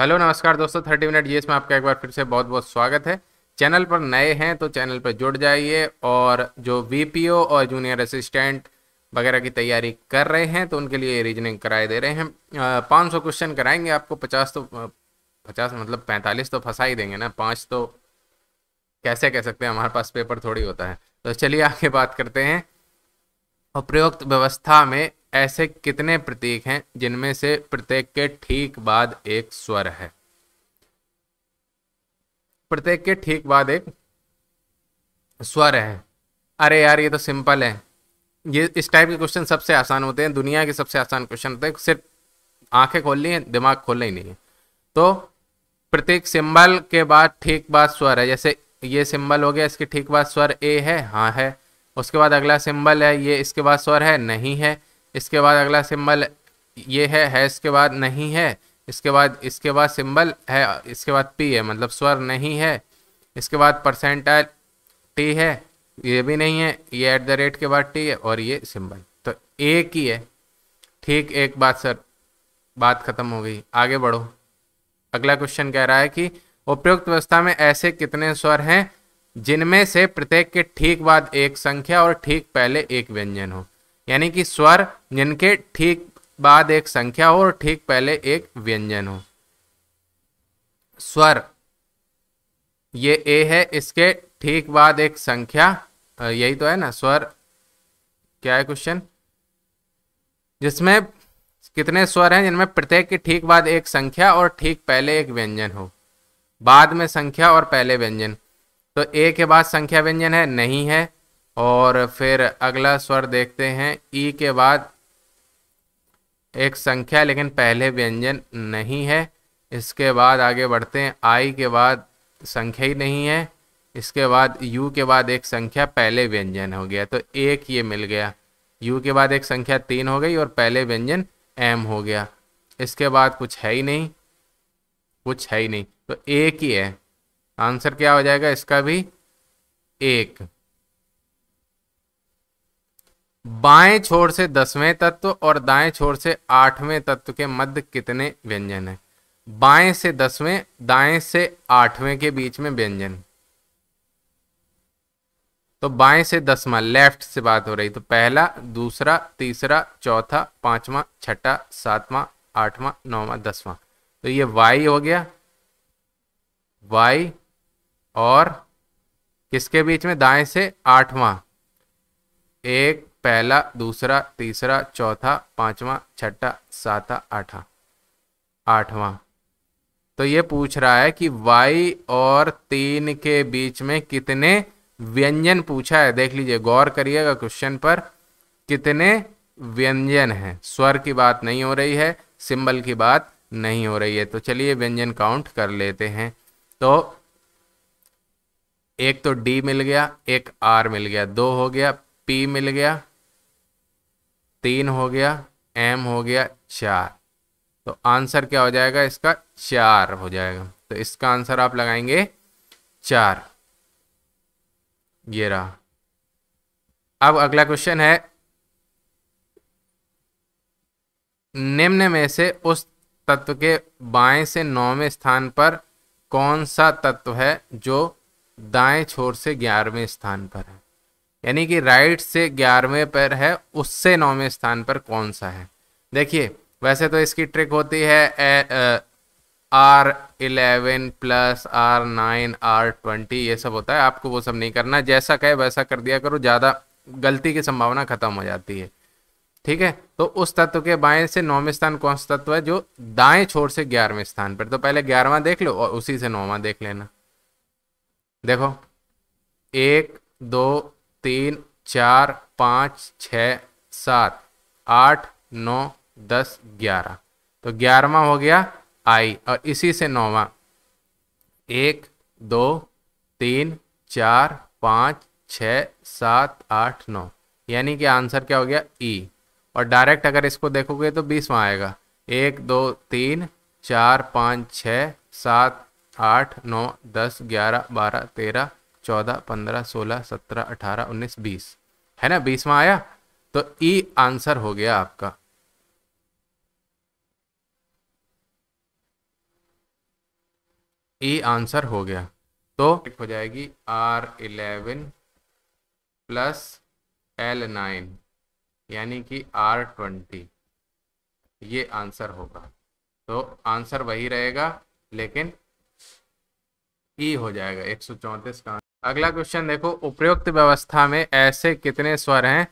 hello नमस्कार दोस्तों thirty minute GS में आपका एक बार फिर से बहुत बहुत स्वागत है चैनल पर नए हैं तो चैनल पर जुड़ जाइए और जो वीपीओ और जूनियर असिस्टेंट वगैरह की तैयारी कर रहे हैं तो उनके लिए रीजनिंग कराए दे रहे हैं पाँच सौ क्वेश्चन कराएंगे आपको पचास तो पचास मतलब पैंतालीस तो फंसा ही देंगे ना पाँच तो कैसे कह सकते हैं हमारे पास पेपर थोड़ी होता है तो चलिए आगे बात करते हैं उपयुक्त व्यवस्था में ऐसे कितने प्रतीक हैं जिनमें से प्रत्येक के ठीक बाद एक स्वर है प्रत्येक के ठीक बाद एक स्वर है अरे यार ये तो सिंपल है ये इस टाइप के क्वेश्चन सबसे आसान होते हैं दुनिया के सबसे आसान क्वेश्चन होते हैं सिर्फ आंखें खोलनी है दिमाग खोलना ही नहीं है तो प्रत्येक सिंबल के बाद ठीक बाद स्वर है जैसे ये सिंबल हो गया इसके ठीक बाद स्वर ए है हाँ है उसके बाद अगला सिंबल है ये इसके बाद स्वर है नहीं है इसके बाद अगला सिंबल ये है है इसके बाद नहीं है इसके बाद इसके बाद सिंबल है इसके बाद पी है मतलब स्वर नहीं है इसके बाद परसेंटाइल टी है ये भी नहीं है ये एट द रेट के बाद टी है और ये सिंबल तो एक ही है ठीक एक बात सर बात खत्म हो गई आगे बढ़ो अगला क्वेश्चन कह रहा है कि उपयुक्त व्यवस्था में ऐसे कितने स्वर हैं जिनमें से प्रत्येक के ठीक बाद एक संख्या और ठीक पहले एक व्यंजन हो यानी कि स्वर जिनके ठीक बाद एक संख्या हो और ठीक पहले एक व्यंजन हो स्वर ये ए है इसके ठीक बाद एक संख्या यही तो है ना स्वर क्या है क्वेश्चन जिसमें कितने स्वर हैं जिनमें प्रत्येक के ठीक बाद एक संख्या और ठीक पहले एक व्यंजन हो बाद में संख्या और पहले व्यंजन तो ए के बाद संख्या व्यंजन है नहीं है और फिर अगला स्वर देखते हैं ई के बाद एक संख्या लेकिन पहले व्यंजन नहीं है इसके बाद आगे बढ़ते हैं आई के बाद संख्या ही नहीं है इसके बाद यू के बाद एक संख्या पहले व्यंजन हो गया तो एक ये मिल गया यू के बाद एक संख्या तीन हो गई और पहले व्यंजन एम हो गया इसके बाद कुछ है ही नहीं कुछ है ही नहीं तो एक ही है आंसर क्या हो जाएगा इसका भी एक बाएं छोर से दसवें तत्व और दाएं छोर से आठवें तत्व के मध्य कितने व्यंजन हैं बाएं से दसवें दाएं से आठवें के बीच में व्यंजन तो बाएं से दसवा लेफ्ट से बात हो रही तो पहला दूसरा तीसरा चौथा पांचवा छठा सातवां आठवां नौवा दसवां तो ये वाई हो गया वाई और किसके बीच में दाएं से आठवां एक पहला दूसरा तीसरा चौथा पांचवा छठा सातवा आठवा आठवां तो ये पूछ रहा है कि वाई और तीन के बीच में कितने व्यंजन पूछा है देख लीजिए गौर करिएगा क्वेश्चन पर कितने व्यंजन हैं स्वर की बात नहीं हो रही है सिंबल की बात नहीं हो रही है तो चलिए व्यंजन काउंट कर लेते हैं तो एक तो डी मिल गया एक आर मिल गया दो हो गया पी मिल गया तीन हो गया एम हो गया चार तो आंसर क्या हो जाएगा इसका चार हो जाएगा तो इसका आंसर आप लगाएंगे चार ये रहा अब अगला क्वेश्चन है निम्न में से उस तत्व के बाएं से नौवें स्थान पर कौन सा तत्व है जो दाएं छोर से ग्यारहवें स्थान पर है यानी कि राइट से ग्यारहवें पर है उससे नौवें स्थान पर कौन सा है देखिए वैसे तो इसकी ट्रिक होती है A, R eleven plus R nine R twenty ये सब होता है आपको वो सब नहीं करना जैसा कहे वैसा कर दिया करो ज़्यादा गलती की संभावना खत्म हो जाती है ठीक है तो उस तत्व के बाएं से नौवें स्थान कौन सा तत्व है जो दाएं छोर से ग्यारहवें स्थान पर तो पहले ग्यारहवा देख लो और उसी से नौवा देख लेना देखो एक दो तीन चार पाँच छ सात आठ नौ दस ग्यारह तो ग्यारहवा हो गया आई और इसी से नौवा एक दो तीन चार पाँच छ सात आठ नौ यानी कि आंसर क्या हो गया ई और डायरेक्ट अगर इसको देखोगे तो बीसवा आएगा एक दो तीन चार पाँच छ सात आठ नौ दस ग्यारह बारह तेरह चौदह पंद्रह सोलह सत्रह अठारह उन्नीस बीस है ना बीसवा आया तो ई e आंसर हो गया आपका ई e आंसर हो गया तो हो जाएगी R eleven plus L nine यानी कि आर ट्वेंटी ये आंसर होगा तो आंसर वही रहेगा लेकिन ई e हो जाएगा एक सौ चौंतीस का अगला क्वेश्चन देखो उपयुक्त व्यवस्था में ऐसे कितने स्वर हैं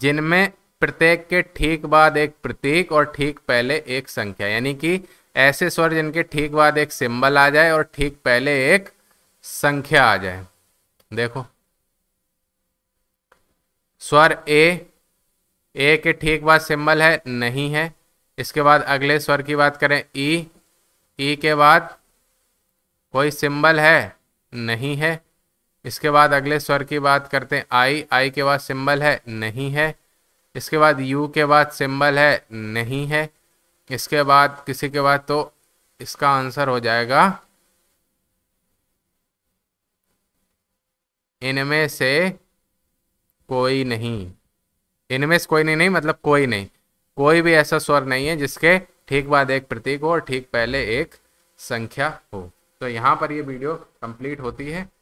जिनमें प्रत्येक के ठीक बाद एक प्रतीक और ठीक पहले एक संख्या यानी कि ऐसे स्वर जिनके ठीक बाद एक सिंबल आ जाए और ठीक पहले एक संख्या आ जाए देखो स्वर ए ए के ठीक बाद सिंबल है नहीं है इसके बाद अगले स्वर की बात करें ई e, ई e के बाद कोई सिंबल है नहीं है इसके बाद अगले स्वर की बात करते हैं आई आई के बाद सिंबल है नहीं है इसके बाद यू के बाद सिंबल है नहीं है इसके बाद किसी के बाद तो इसका आंसर हो जाएगा इनमें से कोई नहीं इनमें से कोई नहीं नहीं मतलब कोई नहीं कोई भी ऐसा स्वर नहीं है जिसके ठीक बाद एक प्रतीक हो और ठीक पहले एक संख्या हो तो यहाँ पर ये वीडियो कंप्लीट होती है